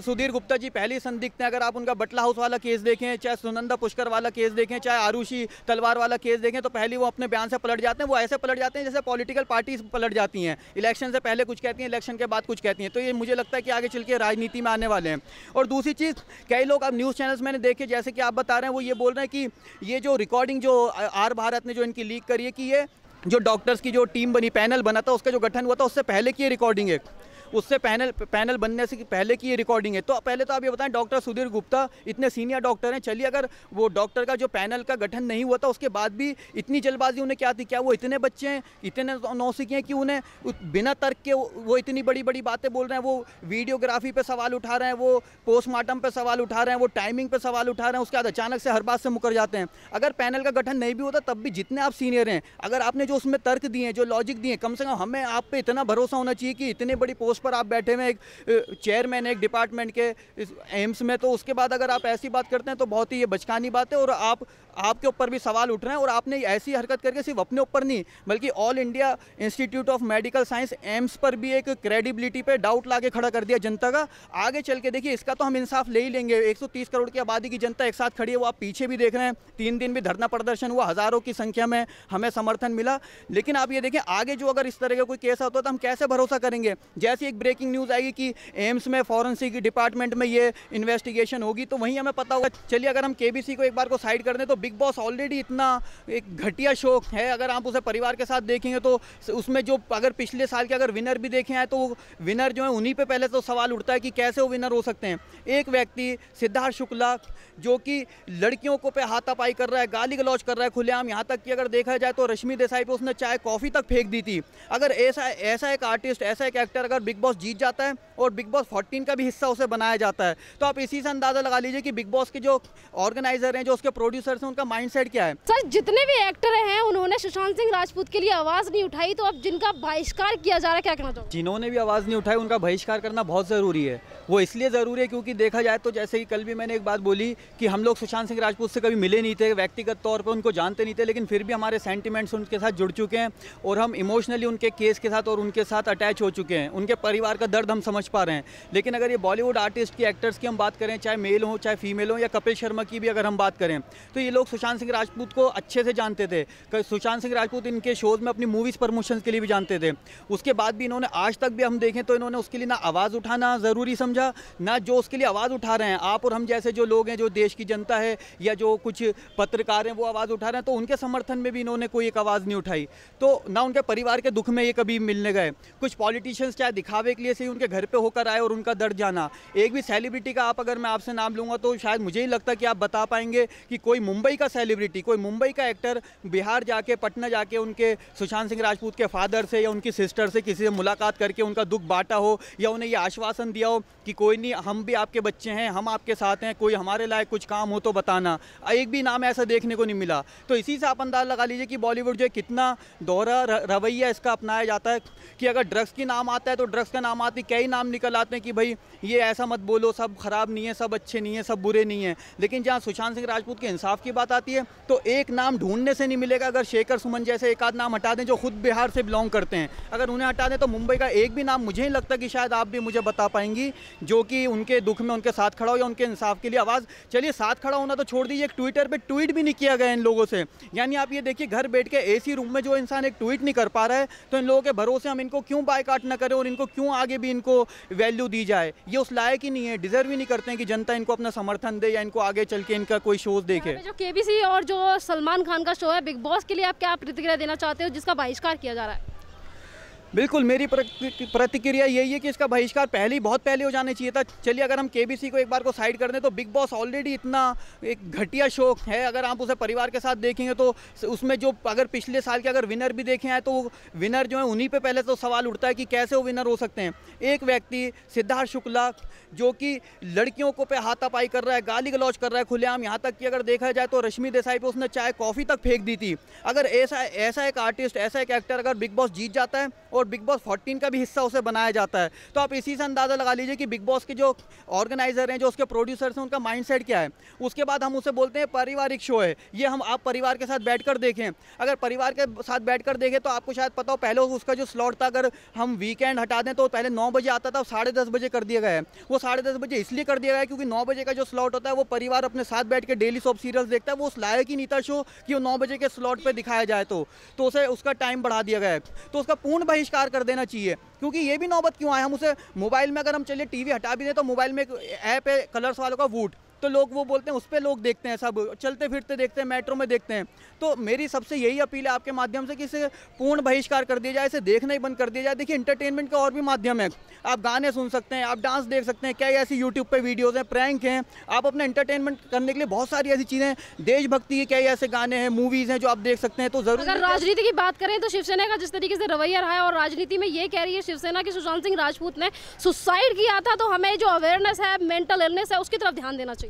तो सुधीर गुप्ता जी ही संदिग्ध हैं अगर आप उनका बटला हाउस वाला केस देखें चाहे सुनंदा पुष्कर वाला केस देखें चाहे आरुषि तलवार वाला केस देखें तो पहले वो अपने बयान से पलट जाते हैं वो ऐसे पलट जाते हैं जैसे पॉलिटिकल पार्टी पलट जाती हैं इलेक्शन से पहले कुछ कहती हैं इलेक्शन के बाद कुछ कहती हैं तो ये मुझे लगता है कि आगे चल के राजनीति में आने वाले हैं और दूसरी चीज़ कई लोग अब न्यूज़ चैनल्स मैंने देखे जैसे कि आप बता रहे हैं वो ये बोल रहे हैं कि ये जो रिकॉर्डिंग जो आर भारत ने जो इनकी लीक करी है कि ये जो डॉक्टर्स की जो टीम बनी पैनल बना था उसका जो गठन हुआ था उससे पहले की ये रिकॉर्डिंग है उससे पैनल पैनल बनने से पहले की ये रिकॉर्डिंग है तो पहले तो आप ये बताएं डॉक्टर सुधीर गुप्ता इतने सीनियर डॉक्टर हैं चलिए अगर वो डॉक्टर का जो पैनल का गठन नहीं हुआ था उसके बाद भी इतनी जल्दबाजी उन्हें क्या थी क्या वो इतने बच्चे हैं इतने तो नौसिखी हैं कि उन्हें बिना तर्क के वो इतनी बड़ी बड़ी बातें बोल रहे हैं वो वीडियोग्राफी पर सवाल उठा रहे हैं वो पोस्टमार्टम पर सवाल उठा रहे हैं वो टाइमिंग पर सवाल उठा रहे हैं उसके बाद अचानक से हर बात से मुकर जाते हैं अगर पैनल का गठन नहीं भी होता तब भी जितने आप सीनियर हैं अगर आपने जो उसमें तर्क दिए हैं जो लॉजिक दिए हैं कम से कम हमें आप पे इतना भरोसा होना चाहिए कि इतने बड़ी पोस्ट पर आप बैठे हुए एक चेयरमैन एक डिपार्टमेंट के एम्स में तो उसके बाद अगर आप ऐसी बात करते हैं तो बहुत ही ये बचकानी बात है और आप आपके ऊपर भी सवाल उठ रहे हैं और आपने ऐसी हरकत करके सिर्फ अपने ऊपर नहीं बल्कि all India institute of medical science AIIMS पर भी एक क्रेडिबिलिटी पे डाउट ला के खड़ा कर दिया जनता का आगे चल के देखिए इसका तो हम इंसाफ ले ही लेंगे 130 करोड़ की आबादी की जनता एक साथ खड़ी है वो आप पीछे भी देख रहे हैं तीन दिन भी धरना प्रदर्शन हुआ हज़ारों की संख्या में हमें समर्थन मिला लेकिन आप ये देखें आगे जो अगर इस तरह का कोई केस आता है तो हम कैसे भरोसा करेंगे जैसे एक ब्रेकिंग न्यूज़ आएगी कि एम्स में फॉरेंसिक डिपार्टमेंट में ये इन्वेस्टिगेशन होगी तो वहीं हमें पता होगा चलिए अगर हम के को एक बार को साइड कर दें तो बिग बॉस ऑलरेडी इतना एक घटिया शो है अगर आप उसे परिवार के साथ देखेंगे तो उसमें जो अगर पिछले साल के अगर विनर भी देखे हैं तो विनर जो है उन्हीं पर पहले तो सवाल उठता है कि कैसे वो विनर हो सकते हैं एक व्यक्ति सिद्धार्थ शुक्ला जो कि लड़कियों को पे हाथापाई कर रहा है गाली गलौज कर रहा है खुलेआम यहाँ तक कि अगर देखा जाए तो रश्मि देसाई पे उसने चाय कॉफ़ी तक फेंक दी थी अगर ऐसा ऐसा एक आर्टिस्ट ऐसा एक एक्टर अगर बिग बॉस जीत जाता है और बिग बॉस फोर्टीन का भी हिस्सा उसे बनाया जाता है तो आप इसी से अंदाज़ा लगा लीजिए कि बिग बॉस के जो ऑर्गेनाइजर हैं जो उसके प्रोड्यूसर हैं उनका माइंड क्या है सर जितने भी एक्टर हैं उन्होंने सुशांत सिंह राजपूत के लिए आवाज़ नहीं उठाई तो अब जिनका बहिष्कार किया जा रहा है क्या कहना चाहूँगा जिन्होंने भी आवाज़ नहीं उठाई उनका बहिष्कार करना बहुत ज़रूरी है वो इसलिए ज़रूरी है क्योंकि देखा जाए तो जैसे कि कल भी मैंने एक बात बोली कि हम लोग सुशांत सिंह राजपूत से कभी मिले नहीं थे व्यक्तिगत तौर पर उनको जानते नहीं थे लेकिन फिर भी हमारे सेंटिमेंट्स उनके साथ जुड़ चुके हैं और हम इमोशनली उनके केस के साथ और उनके साथ अटैच हो चुके हैं उनके परिवार का दर्द हम समझ पा रहे हैं लेकिन अगर ये बॉलीवुड आर्टिस्ट की एक्टर्स की हम बात करें चाहे मेल हो चाहे फीमेल हो या कपिल शर्मा की भी अगर हम बात करें तो ये लोग सुशांत सिंह राजपूत को अच्छे से जानते थे सुशांत सिंह राजपूत इनके शोज़ में अपनी मूवीज़ प्रमोशन के लिए भी जानते थे उसके बाद भी इन्होंने आज तक भी हम देखें तो इन्होंने उसके लिए ना आवाज़ उठाना ज़रूरी समझा ना जो उसके लिए आवाज़ उठा रहे हैं आप और हम जैसे जो लोग हैं जो देश की जनता है या जो कुछ पत्रकार हैं वो आवाज़ उठा रहे हैं तो उनके समर्थन में भी इन्होंने कोई एक आवाज़ नहीं उठाई तो ना उनके परिवार के दुख में ये कभी मिलने गए कुछ पॉलिटिशियंस चाहे दिखा दिखावे के लिए सही उनके घर पे होकर आए और उनका दर्द जाना एक भी सेलिब्रिटी का आप अगर मैं आपसे नाम लूँगा तो शायद मुझे ही लगता कि आप बता पाएंगे कि कोई मुंबई का सेलिब्रिटी कोई मुंबई का एक्टर बिहार जाके पटना जाके उनके सुशांत सिंह राजपूत के फादर से या उनकी सिस्टर से किसी से मुलाकात करके उनका दुख बांटा हो या उन्हें ये आश्वासन दिया हो कि कोई नहीं हम भी आपके बच्चे हैं हम आपके साथ हैं कोई हमारे लायक कुछ काम हो तो बताना एक भी नाम ऐसा देखने को नहीं मिला तो इसी से आप अंदाज़ लगा लीजिए कि बॉलीवुड जो है कितना दोहरा रवैया इसका अपनाया जाता है कि अगर ड्रग्स की नाम आता है तो ड्रग्स ड्रग्स का नाम आते कई नाम निकल आते हैं कि भाई ये ऐसा मत बोलो सब ख़राब नहीं है सब अच्छे नहीं है सब बुरे नहीं है लेकिन जहाँ सुशांत सिंह राजपूत के इंसाफ की बात आती है तो एक नाम ढूंढने से नहीं मिलेगा अगर शेखर सुमन जैसे एक आध नाम हटा दें जो खुद बिहार से बिलोंग करते हैं अगर उन्हें हटा दें तो मुंबई का एक भी नाम मुझे नहीं लगता कि शायद आप भी मुझे बता पाएंगी जो कि उनके दुख में उनके साथ खड़ा हो या उनके इंसाफ के लिए आवाज़ चलिए साथ खड़ा होना तो छोड़ दीजिए एक ट्विटर पर ट्वीट भी नहीं किया गया इन लोगों से यानी आप ये देखिए घर बैठ के ए रूम में जो इंसान एक ट्वीट नहीं कर पा रहा है तो इन लोगों के भरोसे हम इनको क्यों बायकाट ना करें और इनको क्यों आगे भी इनको वैल्यू दी जाए ये उस लायक ही नहीं है डिजर्व ही नहीं करते हैं कि जनता इनको अपना समर्थन दे या इनको आगे चल के इनका कोई शोज देखे जो के और जो सलमान खान का शो है बिग बॉस के लिए आप क्या प्रतिक्रिया देना चाहते हो जिसका बहिष्कार किया जा रहा है बिल्कुल मेरी प्रतिक्रिया यही है कि इसका बहिष्कार पहले ही बहुत पहले हो जाना चाहिए था चलिए अगर हम केबीसी को एक बार को साइड कर दें तो बिग बॉस ऑलरेडी इतना एक घटिया शो है अगर आप उसे परिवार के साथ देखेंगे तो उसमें जो अगर पिछले साल के अगर विनर भी देखे हैं तो विनर जो है उन्हीं पर पहले तो सवाल उठता है कि कैसे वो विनर हो सकते हैं एक व्यक्ति सिद्धार्थ शुक्ला जो कि लड़कियों को पे हाथापाई कर रहा है गाली गलौज कर रहा है खुलेआम यहाँ तक कि अगर देखा जाए तो रश्मि देसाई पर उसने चाय कॉफ़ी तक फेंक दी थी अगर ऐसा ऐसा एक आर्टिस्ट ऐसा एक एक्टर अगर बिग बॉस जीत जाता है और और बिग बॉस फोर्टीन का भी हिस्सा उसे बनाया जाता है तो आप इसी से अंदाज़ा लगा लीजिए कि बिग बॉस के जो ऑर्गेनाइज़र हैं जो उसके प्रोड्यूसर्स हैं उनका माइंड क्या है उसके बाद हम उसे बोलते हैं पारिवारिक शो है ये हम आप परिवार के साथ बैठ देखें अगर परिवार के साथ बैठ देखें तो आपको शायद पता हो पहले उसका जो स्लॉट था अगर हम वीकेंड हटा दें तो पहले नौ बजे आता था साढ़े दस बजे कर दिया गया है वो साढ़े दस बजे इसलिए कर दिया गया है क्योंकि नौ बजे का जो स्लॉट होता है वो परिवार अपने साथ बैठ के डेली सॉप सीरियल्स देखता है वो उस लायक ही नहीं था शो कि वो नौ बजे के स्लॉट पर दिखाया जाए तो, तो उसे उसका टाइम बढ़ा दिया गया है तो उसका पूर्ण बहिष्कार बहिष्कार कर देना चाहिए क्योंकि ये भी नौबत क्यों आए हम उसे मोबाइल में अगर हम चलिए टीवी हटा भी दें तो मोबाइल में एक ऐप है कलर्स वालों का वोट तो लोग वो बोलते हैं उस पर लोग देखते हैं सब चलते फिरते देखते हैं मेट्रो में देखते हैं तो मेरी सबसे यही अपील है आपके माध्यम से कि इसे पूर्ण बहिष्कार कर दिया जाए इसे देखना ही बंद कर दिया जाए देखिए इंटरटेनमेंट का और भी माध्यम है आप गाने सुन सकते हैं आप डांस देख सकते हैं क्या ऐसी यूट्यूब पर वीडियोज़ हैं प्रैंक हैं आप अपना इंटरटेनमेंट करने के लिए बहुत सारी ऐसी चीज़ें देशभक्ति के कई ऐसे गाने हैं मूवीज़ हैं जो आप देख सकते हैं तो जरूर अगर राजनीति की बात करें तो शिवसेना का जिस तरीके से रवैया रहा है और राजनीति में ये कह रही है शिवसेना की सुशांत सिंह राजपूत ने सुसाइड किया था तो हमें जो अवेयरनेस है मेंटल इलनेस है उसकी तरफ ध्यान देना चाहिए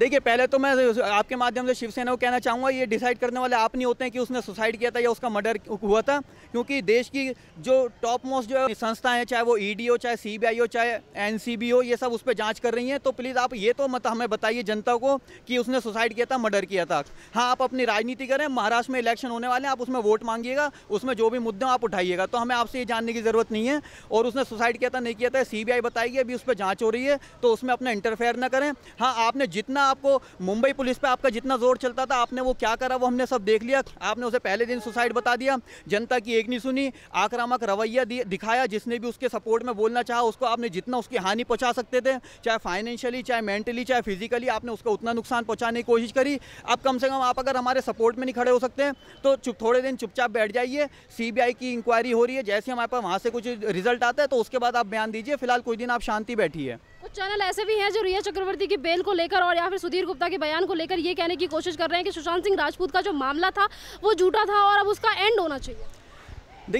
देखिए पहले तो मैं आपके माध्यम से शिवसेना को कहना चाहूँगा ये डिसाइड करने वाले आप नहीं होते हैं कि उसने सुसाइड किया था या उसका मर्डर हुआ था क्योंकि देश की जो टॉप मोस्ट जो संस्थाएं हैं चाहे वो ईडी e हो चाहे सीबीआई हो चाहे एनसीबी हो ये सब उस पर जाँच कर रही हैं तो प्लीज़ आप ये तो मत हमें बताइए जनता को कि उसने सुसाइड किया था मर्डर किया था हाँ आप अपनी राजनीति करें महाराष्ट्र में इलेक्शन होने वाले हैं आप उसमें वोट मांगिएगा उसमें जो भी मुद्दे आप उठाइएगा तो हमें आपसे ये जानने की ज़रूरत नहीं है और उसने सुसाइड किया था नहीं किया था सी बताएगी अभी उस पर जाँच हो रही है तो उसमें अपना इंटरफेयर ना करें हाँ आपने जितना ना आपको मुंबई पुलिस पर आपका जितना जोर चलता था आपने वो क्या करा वो हमने सब देख लिया आपने उसे पहले दिन सुसाइड बता दिया जनता की एक नहीं सुनी आक्रामक रवैया दिखाया जिसने भी उसके सपोर्ट में बोलना चाहा उसको आपने जितना उसकी हानि पहुँचा सकते थे चाहे फाइनेंशियली चाहे मेंटली चाहे फिजिकली आपने उसका उतना नुकसान पहुँचाने की कोशिश करी अब कम से कम आप अगर हमारे सपोर्ट में नहीं खड़े हो सकते तो चुप थोड़े दिन चुपचाप बैठ जाइए सी की इंक्वायरी हो रही है जैसे हमारे पास वहाँ से कुछ रिजल्ट आता है तो उसके बाद आप बयान दीजिए फिलहाल कुछ दिन आप शांति है कुछ चैनल ऐसे भी हैं जो रिया चक्रवर्ती की बेल को लेकर और या फिर सुधीर गुप्ता के बयान को लेकर ये कहने की कोशिश कर रहे हैं कि सुशांत सिंह राजपूत का जो मामला था वो झूठा था और अब उसका एंड होना चाहिए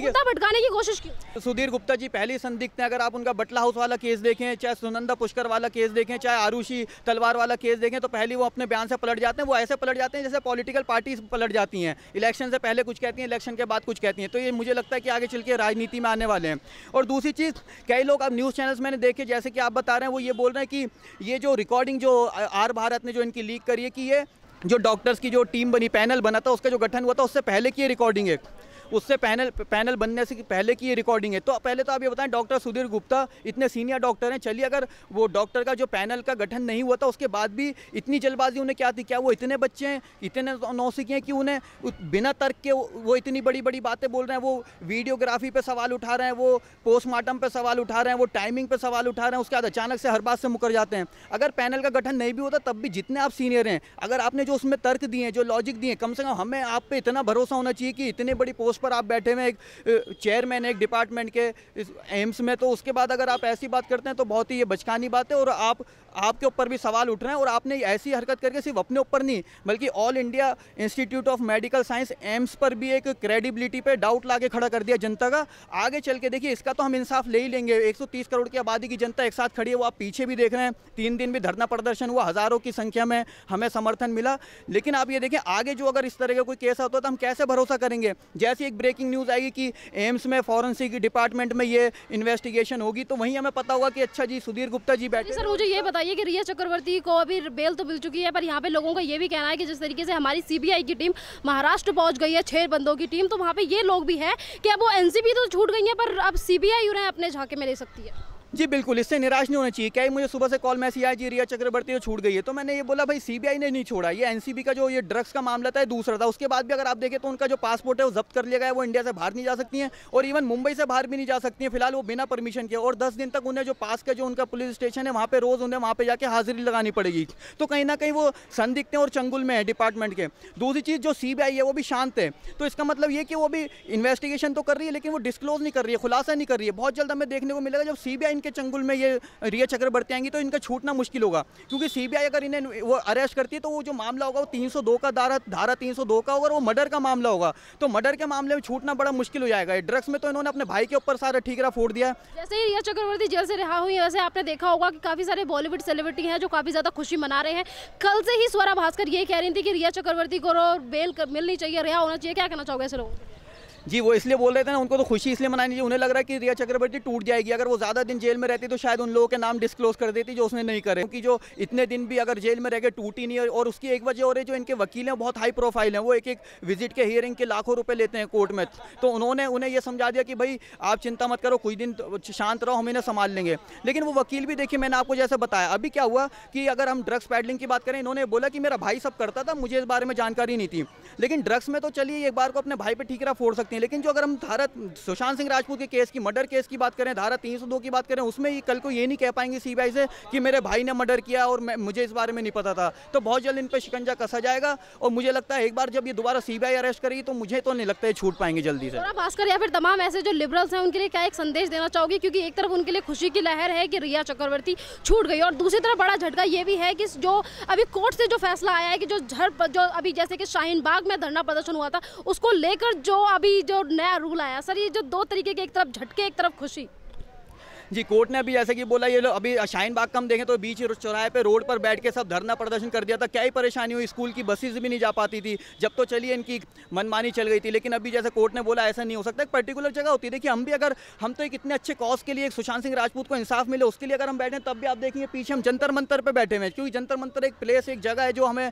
भटकाने की कोशिश की सुधीर गुप्ता जी पहले संदिग्ध है अगर आप उनका बटला हाउस वाला केस देखें चाहे सुनंदा पुष्कर वाला केस देखें चाहे आरुषि तलवार वाला केस देखें तो पहले वो अपने बयान से पलट जाते हैं वो ऐसे पलट जाते हैं जैसे पॉलिटिकल पार्टीज पलट जाती हैं इलेक्शन से पहले कुछ कहती हैं इलेक्शन के बाद कुछ कहती हैं तो ये मुझे लगता है कि आगे चल के राजनीति में आने वाले हैं और दूसरी चीज़ कई लोग अब न्यूज़ चैनल्स मैंने देखे जैसे कि आप बता रहे हैं वो ये बोल रहे हैं कि ये जो रिकॉर्डिंग जो आर भारत ने जो इनकी लीक करी है कि ये जो डॉक्टर्स की जो टीम बनी पैनल बना था उसका जो गठन हुआ था उससे पहले की रिकॉर्डिंग है उससे पैनल पैनल बनने से पहले की ये रिकॉर्डिंग है तो पहले तो आप ये बताएं डॉक्टर सुधीर गुप्ता इतने सीनियर डॉक्टर हैं चलिए अगर वो डॉक्टर का जो पैनल का गठन नहीं हुआ था उसके बाद भी इतनी जल्दबाजी उन्हें क्या थी क्या वो इतने बच्चे हैं इतने नौसिके हैं कि उन्हें बिना तर्क के वो इतनी बड़ी बड़ी बातें बोल रहे हैं वो वीडियोग्राफी पर सवाल उठा रहे हैं वो पोस्टमार्टम पर सवाल उठा रहे हैं वो टाइमिंग पर सवाल उठा रहे हैं उसके बाद अचानक से हर बात से मुकर जाते हैं अगर पैनल का गठन नहीं भी होता तब भी जितने आप सीनियर हैं अगर आपने जो उसमें तर्क दिए हैं जो लॉजिक दिए कम से कम हमें आप पे इतना भरोसा होना चाहिए कि इतने बड़ी पोस्ट पर आप बैठे हुए एक चेयरमैन एक डिपार्टमेंट के एम्स में तो उसके बाद अगर आप ऐसी बात करते हैं तो बहुत ही ये बचकानी बात है और आप आपके ऊपर भी सवाल उठ रहे हैं और आपने ऐसी हरकत करके सिर्फ अपने ऊपर नहीं बल्कि all India institute of medical science AIIMS पर भी एक क्रेडिबिलिटी पे डाउट ला खड़ा कर दिया जनता का आगे चल के देखिए इसका तो हम इंसाफ ले ही लेंगे 130 करोड़ की आबादी की जनता एक साथ खड़ी है वो आप पीछे भी देख रहे हैं तीन दिन भी धरना प्रदर्शन हुआ हज़ारों की संख्या में हमें समर्थन मिला लेकिन आप ये देखें आगे जो अगर इस तरह का कोई केस आता तो हम कैसे भरोसा करेंगे जैसी एक ब्रेकिंग न्यूज़ आएगी कि एम्स में फॉरेंसिक डिपार्टमेंट में ये इन्वेस्टिगेशन होगी तो वहीं हमें पता होगा कि अच्छा जी सुधीर गुप्ता जी बैठे सर मुझे ये बताइए बताइए कि रिया चक्रवर्ती को अभी बेल तो मिल चुकी है पर यहाँ पे लोगों का ये भी कहना है कि जिस तरीके से हमारी सीबीआई की टीम महाराष्ट्र पहुँच गई है छह बंदों की टीम तो वहाँ पर ये लोग भी हैं कि अब वो एनसीबी तो छूट गई है पर अब सीबीआई आई अपने झाके में ले सकती है जी बिल्कुल इससे निराश नहीं होना चाहिए क्या मुझे सुबह से कॉल मैसेज आया जी रिया चक्रवर्ती छूट गई है तो मैंने ये बोला भाई सीबीआई ने नहीं छोड़ा ये एनसीबी का जो ये ड्रग्स का मामला था दूसरा था उसके बाद भी अगर आप देखें तो उनका जो पासपोर्ट है वो जब्त कर लिया गया है वो इंडिया से बाहर नहीं जा सकती है और इवन मुंबई से बाहर भी नहीं जा सकती हैं फिलहाल वो बिना परमिशन के और दस दिन तक उन्हें जो पास का जो उनका पुलिस स्टेशन है वहाँ पर रोज़ उन्हें वहाँ पर जाकर हाजिरी लगानी पड़ेगी तो कहीं ना कहीं वो संदिग्ध और चंगुल में है डिपार्टमेंट के दूसरी चीज़ जो सी है वो भी शांत है तो इसका मतलब ये कि वो भी इन्वेस्टिगेशन तो कर रही है लेकिन वो डिस्क्लोज नहीं कर रही है खुलासा नहीं कर रही है बहुत जल्द हमें देखने को मिलेगा जब सी इनके चंगुल में ये रिया चक्रवर्ती आएंगी तो इनका छूटना मुश्किल होगा क्योंकि सीबीआई अगर इन्हें वो अरेस्ट करती है तो वो जो मामला होगा वो 302 का धारा धारा 302 का होगा वो मर्डर का मामला होगा तो मर्डर के मामले में छूटना बड़ा मुश्किल हो जाएगा ड्रग्स में तो इन्होंने अपने भाई के ऊपर सारा ठीकरा फोड़ दिया जैसे ही रिया चक्रवर्ती जेल से रिहा हुई वैसे आपने देखा होगा कि काफ़ी सारे बॉलीवुड सेलिब्रिटी है जो काफ़ी ज़्यादा खुशी मना रहे हैं कल से ही स्वरा भास्कर ये कह रही थी कि रिया चक्रवर्ती को बेल मिलनी चाहिए रिहा होना चाहिए क्या कहना चाहोगे ऐसे लोगों जी वो इसलिए बोल रहे थे ना उनको तो खुशी इसलिए मनानी चाहिए उन्हें लग रहा है कि रिया चक्रवर्ती टूट जाएगी अगर वो ज़्यादा दिन जेल में रहती तो शायद उन लोगों के नाम डिस्क्लोज कर देती जो उसने नहीं करे क्योंकि जो इतने दिन भी अगर जेल में रह गए टूटी नहीं और उसकी एक वजह और है जो इनके वकील हैं बहुत हाई प्रोफाइल हैं वो एक एक विजिट के हियरिंग के लाखों रुपये लेते हैं कोर्ट में तो उन्होंने उन्हें यह समझा दिया कि भाई आप चिंता मत करो कुछ दिन तो शांत रहो हम इन्हें संभाल लेंगे लेकिन वो वकील भी देखिए मैंने आपको जैसे बताया अभी क्या हुआ कि अगर हम ड्रग्स पैडलिंग की बात करें इन्होंने बोला कि मेरा भाई सब करता था मुझे इस बारे में जानकारी नहीं थी लेकिन ड्रग्स में तो चलिए एक बार को अपने भाई पर ठीकरा फोड़ सकती सकती हैं लेकिन जो अगर हम धारा सुशांत सिंह राजपूत के केस की मर्डर केस की बात करें धारा तीन की बात करें उसमें कल को ये नहीं कह पाएंगे सीबीआई से कि मेरे भाई ने मर्डर किया और मैं मुझे इस बारे में नहीं पता था तो बहुत जल्द इन पर शिकंजा कसा जाएगा और मुझे लगता है एक बार जब ये दोबारा सीबीआई अरेस्ट करेगी तो मुझे तो नहीं लगता है छूट पाएंगे जल्दी से भास्कर या फिर तमाम ऐसे जो लिबरल्स हैं उनके लिए क्या एक संदेश देना चाहोगी क्योंकि एक तरफ उनके लिए खुशी की लहर है कि रिया चक्रवर्ती छूट गई और दूसरी तरफ बड़ा झटका ये भी है कि जो अभी कोर्ट से जो फैसला आया है कि जो झड़ जो अभी जैसे कि शाहीन बाग में धरना प्रदर्शन हुआ था उसको लेकर जो अभी जो नया रूल आया सर ये जो दो तरीके के एक तरफ झटके एक तरफ खुशी जी कोर्ट ने अभी जैसे कि बोला ये लोग अभी शाइन बाग कम देखें तो बीच चौराहे पे रोड पर बैठ के सब धरना प्रदर्शन कर दिया था क्या ही परेशानी हुई स्कूल की बसेज भी नहीं जा पाती थी जब तो चलिए इनकी मनमानी चल गई थी लेकिन अभी जैसे कोर्ट ने बोला ऐसा नहीं हो सकता एक पर्टिकुलर जगह होती है देखिए हम भी अगर हम तो एक इतने अच्छे कॉज के लिए सुशांत सिंह राजपूत को इंसाफ मिले उसके लिए अगर हम बैठे तब भी आप देखिए पीछे हम जंतर मंतर पर बैठे हुए क्योंकि जंतर मंतर एक प्लेस एक जगह है जो हमें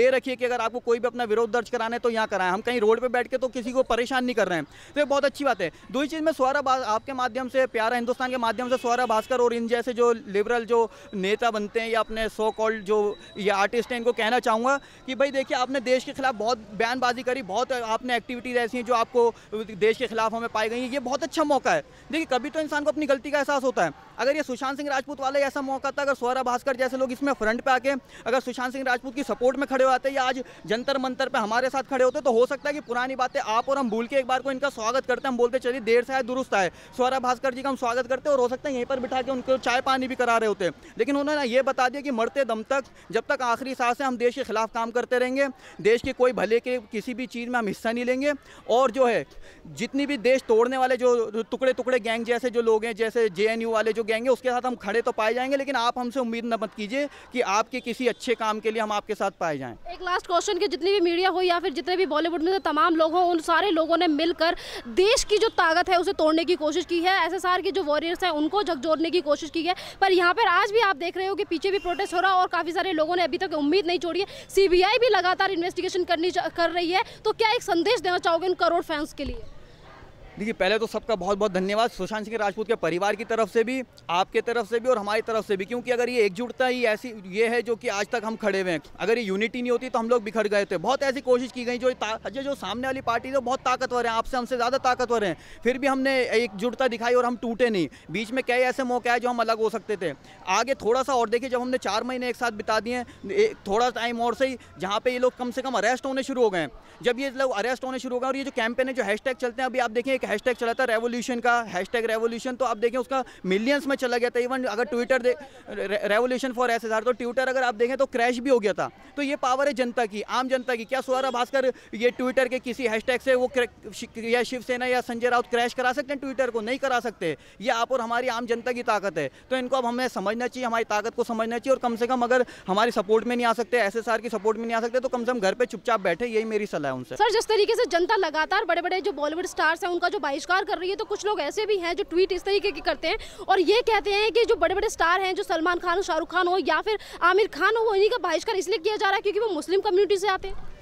दे रखी है कि अगर आपको कोई भी अपना विरोध दर्ज कराना है तो यहाँ कराएं हम कहीं रोड पर बैठ के तो किसी को परेशान नहीं कर रहे हैं तो ये बहुत अच्छी बात है दूसरी चीज़ में सौरभ आपके माध्यम से प्यारा हिंदुस्तान के माध्यम माध्यम से सौरभ भास्कर और इन जैसे जो लिबरल जो नेता बनते हैं या अपने सो कॉल्ड जो ये आर्टिस्ट हैं इनको कहना चाहूँगा कि भाई देखिए आपने देश के खिलाफ बहुत बयानबाजी करी बहुत आपने एक्टिविटीज़ ऐसी हैं जो आपको देश के खिलाफ हमें पाई गई हैं ये बहुत अच्छा मौका है देखिए कभी तो इंसान को अपनी गलती का एहसास होता है अगर ये सुशांत सिंह राजपूत वाले ऐसा मौका था अगर सौरभ भास्कर जैसे लोग इसमें फ्रंट पे आके अगर सुशांत सिंह राजपूत की सपोर्ट में खड़े होते या आज जंतर मंतर पे हमारे साथ खड़े होते तो हो सकता है कि पुरानी बातें आप और हम भूल के एक बार को इनका स्वागत करते हम बोलते चलिए देर से आए दुरुस्त आए सौरभ भास्कर जी का हम स्वागत करते और हो सकता है यहीं पर बिठा के उनको चाय पानी भी करा रहे होते लेकिन उन्होंने ये बता दिया कि मरते दम तक जब तक आखिरी सांस है हम देश के खिलाफ काम करते रहेंगे देश के कोई भले के किसी भी चीज़ में हम हिस्सा नहीं लेंगे और जो है जितनी भी देश तोड़ने वाले जो टुकड़े टुकड़े गैंग जैसे जो लोग हैं जैसे जे वाले जो गैंग है उसके साथ हम खड़े तो पाए जाएंगे लेकिन आप हमसे उम्मीद न मत कीजिए कि आपके किसी अच्छे काम के लिए हम आपके साथ पाए जाएं। एक लास्ट क्वेश्चन की जितनी भी मीडिया हो या फिर जितने भी बॉलीवुड में तमाम लोग हों उन सारे लोगों ने मिलकर देश की जो ताकत है उसे तोड़ने की कोशिश की है एस के जो वॉरियर्स हैं उनको झकझोरने की कोशिश की है पर यहाँ पर आज भी आप देख रहे हो कि पीछे भी प्रोटेस्ट हो रहा और काफ़ी सारे लोगों ने अभी तक उम्मीद नहीं छोड़ी है सी भी लगातार इन्वेस्टिगेशन करनी कर रही है तो क्या एक संदेश देना चाहोगे इन करोड़ फैंस के लिए देखिए पहले तो सबका बहुत बहुत धन्यवाद सुशांत सिंह राजपूत के परिवार की तरफ से भी आपके तरफ से भी और हमारी तरफ से भी क्योंकि अगर ये एकजुटता ही ऐसी ये है जो कि आज तक हम खड़े हुए हैं अगर ये यूनिटी नहीं होती तो हम लोग बिखर गए थे बहुत ऐसी कोशिश की गई जो अच्छा, जो सामने वाली पार्टी है बहुत ताकतवर है आपसे हमसे ज़्यादा ताकतवर हैं फिर भी हमने एकजुटता दिखाई और हम टूटे नहीं बीच में कई ऐसे मौके आए जो हम अलग हो सकते थे आगे थोड़ा सा और देखिए जब हमने चार महीने एक साथ बिता दिए थोड़ा टाइम और से ही जहाँ पर ये लोग कम से कम अरेस्ट होने शुरू हो गए जब ये लोग अरेस्ट होने शुरू हो गए और ये जो कैंपेन है जो हैश चलते हैं अभी आप देखिए एक हैशटैग चला था रेवोल्यूशन का हैशटैग रेवोल्यूशन तो आप देखें उसका मिलियंस में चला गया था इवन अगर Twitter the revolution for us तो ट्विटर अगर आप देखें तो क्रैश भी हो गया था तो ये पावर है जनता की आम जनता की क्या सौरभ भास्कर ये ट्विटर के किसी हैशटैग से वो या शिवसेना या संजय राउत क्रैश करा सकते हैं ट्विटर को नहीं करा सकते ये आप और हमारी आम जनता की ताकत है तो इनको अब हमें समझना चाहिए हमारी ताकत को समझना चाहिए और कम से कम अगर हमारी सपोर्ट में नहीं आ सकते एस की सपोर्ट में नहीं आ सकते तो कम से कम घर पर चुपचाप बैठे यही मेरी सलाह है उनसे सर जिस तरीके से जनता लगातार बड़े बड़े जो बॉलीवुड स्टार्स हैं उनका जो बहिष्कार कर रही है तो कुछ लोग ऐसे भी हैं जो ट्वीट इस तरीके के करते हैं और ये कहते हैं कि जो बड़े बड़े स्टार हैं जो सलमान खान शाहरुख खान हो या फिर आमिर खान हो इन्हीं का बहिष्कार इसलिए किया जा रहा है क्योंकि वो मुस्लिम कम्युनिटी से आते हैं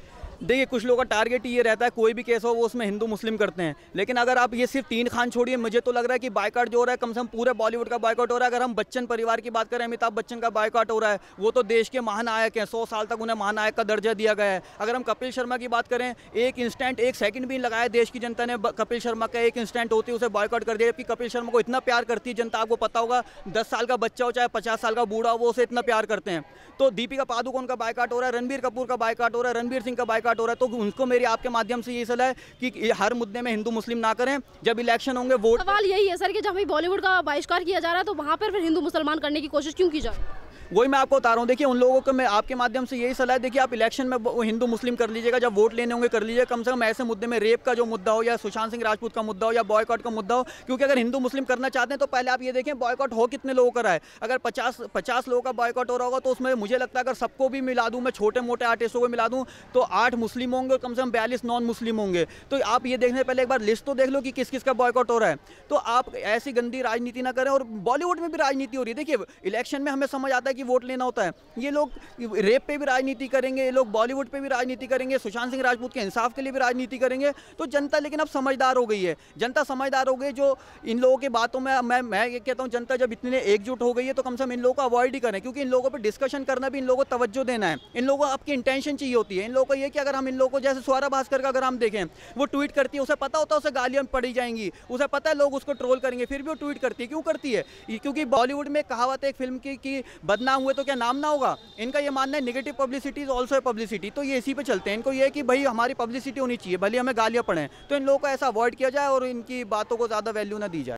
देखिए कुछ लोगों का टारगेट ये रहता है कोई भी केस हो वो उसमें हिंदू मुस्लिम करते हैं लेकिन अगर आप ये सिर्फ तीन खान छोड़िए मुझे तो लग रहा है कि बायकाट जो हो रहा है कम से कम पूरे बॉलीवुड का बायकाट हो रहा है अगर हम बच्चन परिवार की बात करें अमिताभ बच्चन का बायकाट हो रहा है वो तो देश के महानायक हैं सौ साल तक उन्हें महानायक का दर्जा दिया गया है अगर हम कपिल शर्मा की बात करें एक इंस्टेंट एक सेकंड भी लगाया देश की जनता ने कपिल शर्मा का एक इंस्टेंट होती है उसे बॉयकॉट कर दिया जबकि कपिल शर्मा को इतना प्यार करती है जनता आपको पता होगा दस साल का बच्चा हो चाहे पचास साल का बूढ़ा हो वो उसे इतना प्यार करते हैं तो दीपिका पादुकोण का बायकाट हो रहा है रणबीर कपूर का बायकाट हो रहा है रणबीर सिंह का बायकाट बॉयकाट हो रहा है तो उनको मेरी आपके माध्यम से ये सलाह है कि हर मुद्दे में हिंदू मुस्लिम ना करें जब इलेक्शन होंगे वोट सवाल यही है सर कि जब बॉलीवुड का बहिष्कार किया जा रहा है तो वहाँ पर फिर हिंदू मुसलमान करने की कोशिश क्यों की जा रही है वही मैं आपको बता रहा हूँ देखिए उन लोगों को मैं आपके माध्यम से यही सलाह देखिए आप इलेक्शन में हिंदू मुस्लिम कर लीजिएगा जब वोट लेने होंगे कर लीजिए कम से कम ऐसे मुद्दे में रेप का जो मुद्दा हो या सुशांत सिंह राजपूत का मुद्दा हो या बॉयकॉट का मुद्दा हो क्योंकि अगर हिंदू मुस्लिम करना चाहते हैं तो पहले आप ये देखें बॉयकॉट हो कितने लोगों का रहा है अगर पचास पचास लोगों का बॉयकॉट हो रहा होगा तो उसमें मुझे लगता है अगर सबको भी मिला दूँ मैं छोटे मोटे आर्टिस्टों को मिला दूँ तो आठ मुस्लिम होंगे कम से कम बयालीस नॉन मुस्लिम होंगे तो आप ये देखने पहले एक बार लिस्ट तो देख लो कि किस किस का बॉयकॉट हो रहा है तो आप ऐसी गंदी राजनीति ना करें और बॉलीवुड में भी राजनीति हो रही है देखिए इलेक्शन में हमें समझ आता है कि कि वोट लेना होता है ये लोग रेप पे भी राजनीति करेंगे ये लोग बॉलीवुड पे भी राजनीति करेंगे सुशांत सिंह राजपूत के इंसाफ के लिए भी राजनीति करेंगे तो जनता लेकिन अब समझदार हो गई है जनता समझदार हो गई जो इन लोगों की बातों में मैं मैं ये कहता हूँ जनता जब इतने एकजुट हो गई है तो कम से कम इन लोगों को अवॉइड ही करें क्योंकि इन लोगों पर डिस्कशन करना भी इन लोगों को तवज्जो देना है इन लोगों को आपकी इंटेंशन चाहिए होती है इन लोगों को ये कि अगर हम इन लोगों को जैसे स्वारा भास्कर का अगर हम देखें वो ट्वीट करती है उसे पता होता है उसे गालियाँ पड़ी जाएंगी उसे पता है लोग उसको ट्रोल करेंगे फिर भी वो ट्वीट करती है क्यों करती है क्योंकि बॉलीवुड में कहावत है एक फिल्म की कि बद ना हुए तो क्या नाम ना होगा इनका ये मानना है negative publicity is also publicity तो ये इसी पे चलते हैं इनको ये कि भाई हमारी पब्लिसिटी होनी चाहिए भले हमें गालियाँ पड़ें तो इन लोगों को ऐसा अवॉइड किया जाए और इनकी बातों को ज़्यादा वैल्यू ना दी जाए